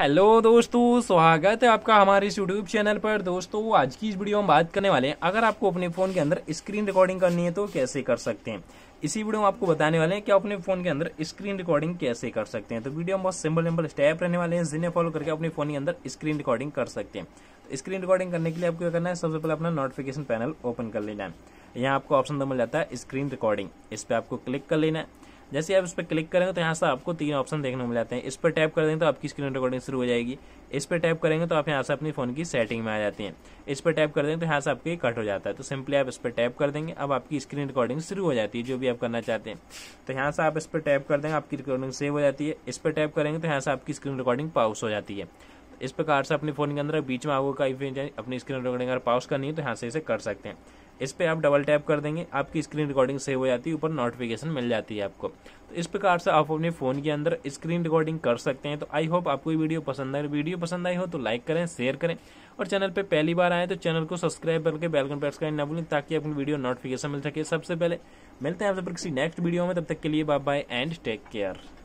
hello दोस्तों स्वागत है आपका हमारे इस यूट्यूब चैनल पर दोस्तों आज की इस वीडियो में बात करने वाले हैं अगर आपको अपने फ़ोन के अंदर स्क्रीन रिकॉर्डिंग करनी है तो कैसे कर सकते हैं इसी वीडियो में आपको बताने वाले हैं कि अपने फोन के अंदर स्क्रीन रिकॉर्डिंग कैसे कर सकते हैं तो वीडियो में बहुत सिंपल सिंपल स्टेप रहने वाले हैं जिन्हें फॉलो करके अपने फोन के अंदर स्क्रीन रिकॉर्डिंग कर सकते हैं तो स्क्रीन रिकॉर्डिंग करने के लिए आपको क्या करना है सबसे पहले अपना नोटिफिकेशन पैनल ओपन कर लेना है यहाँ आपको ऑप्शन तो मिल जाता है स्क्रीन रिकॉर्डिंग इस पर आपको क्लिक कर लेना है जैसे आप इस पर क्लिक करेंगे तो यहाँ से आपको तीन ऑप्शन देखने को मिल जाते हैं इस पर टैप कर देंगे तो आपकी स्क्रीन रिकॉर्डिंग शुरू हो जाएगी इस पर टैप करेंगे तो आप यहाँ से अपनी फ़ोन की सेटिंग में आ जाती हैं इस पर टैप कर देंगे तो यहाँ से आपकी कट हो जाता है तो सिंपली आप इस पर टैप कर देंगे अब आपकी स्क्रीन रिकॉर्डिंग शुरू हो जाती है जो भी आप करना चाहते हैं तो यहाँ से आप इस पर टैप कर देंगे आपकी रिकॉर्डिंग सेव हो जाती है इस पर टैप करेंगे तो यहाँ से आपकी स्क्रीन रिकॉर्डिंग पाउस हो जाती है इस प्रकार से अपने फ़ोन के अंदर बीच में आपको कहीं अपनी स्क्रीन रिकॉर्डिंग अगर पाउस करनी है तो यहाँ से इसे कर सकते हैं इस पर आप डबल टैप कर देंगे आपकी स्क्रीन रिकॉर्डिंग सेव हो जाती है ऊपर नोटिफिकेशन मिल जाती है आपको तो इस प्रकार से आप अपने फ़ोन के अंदर स्क्रीन रिकॉर्डिंग कर सकते हैं तो आई होप आपको ये वीडियो पसंद आए वीडियो पसंद आई हो तो लाइक करें शेयर करें और चैनल पर पहली बार आए तो चैनल को सब्सक्राइब करके बेलकन प्रेस करें भूलें ताकि अपनी वीडियो नोटिफिकेशन मिल सके सबसे पहले मिलते हैं आप सब किसी नेक्स्ट वीडियो में तब तक के लिए bye bye and take care